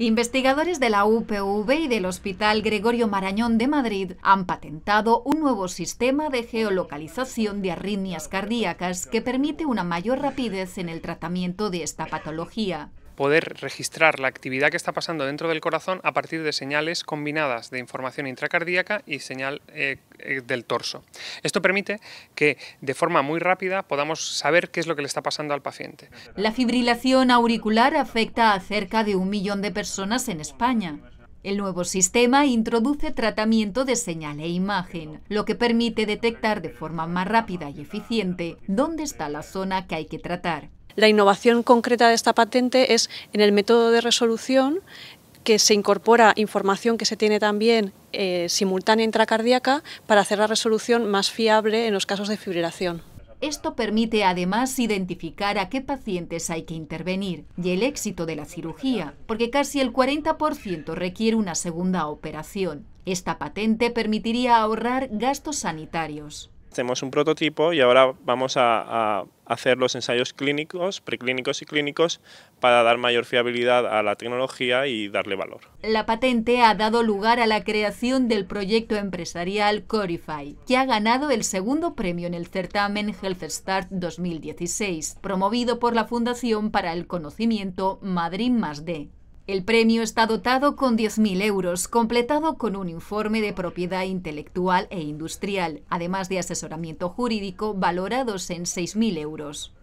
Investigadores de la UPV y del Hospital Gregorio Marañón de Madrid han patentado un nuevo sistema de geolocalización de arritmias cardíacas que permite una mayor rapidez en el tratamiento de esta patología poder registrar la actividad que está pasando dentro del corazón a partir de señales combinadas de información intracardíaca y señal eh, eh, del torso. Esto permite que de forma muy rápida podamos saber qué es lo que le está pasando al paciente. La fibrilación auricular afecta a cerca de un millón de personas en España. El nuevo sistema introduce tratamiento de señal e imagen, lo que permite detectar de forma más rápida y eficiente dónde está la zona que hay que tratar. La innovación concreta de esta patente es en el método de resolución que se incorpora información que se tiene también eh, simultánea intracardíaca para hacer la resolución más fiable en los casos de fibrilación. Esto permite además identificar a qué pacientes hay que intervenir y el éxito de la cirugía, porque casi el 40% requiere una segunda operación. Esta patente permitiría ahorrar gastos sanitarios. Hacemos un prototipo y ahora vamos a, hacer los ensayos clínicos, preclínicos y clínicos para dar mayor fiabilidad a la tecnología y darle valor. La patente ha dado lugar a la creación del proyecto empresarial Corify, que ha ganado el segundo premio en el certamen Health Start 2016, promovido por la Fundación para el Conocimiento Madrid el premio está dotado con 10.000 euros, completado con un informe de propiedad intelectual e industrial, además de asesoramiento jurídico valorados en 6.000 euros.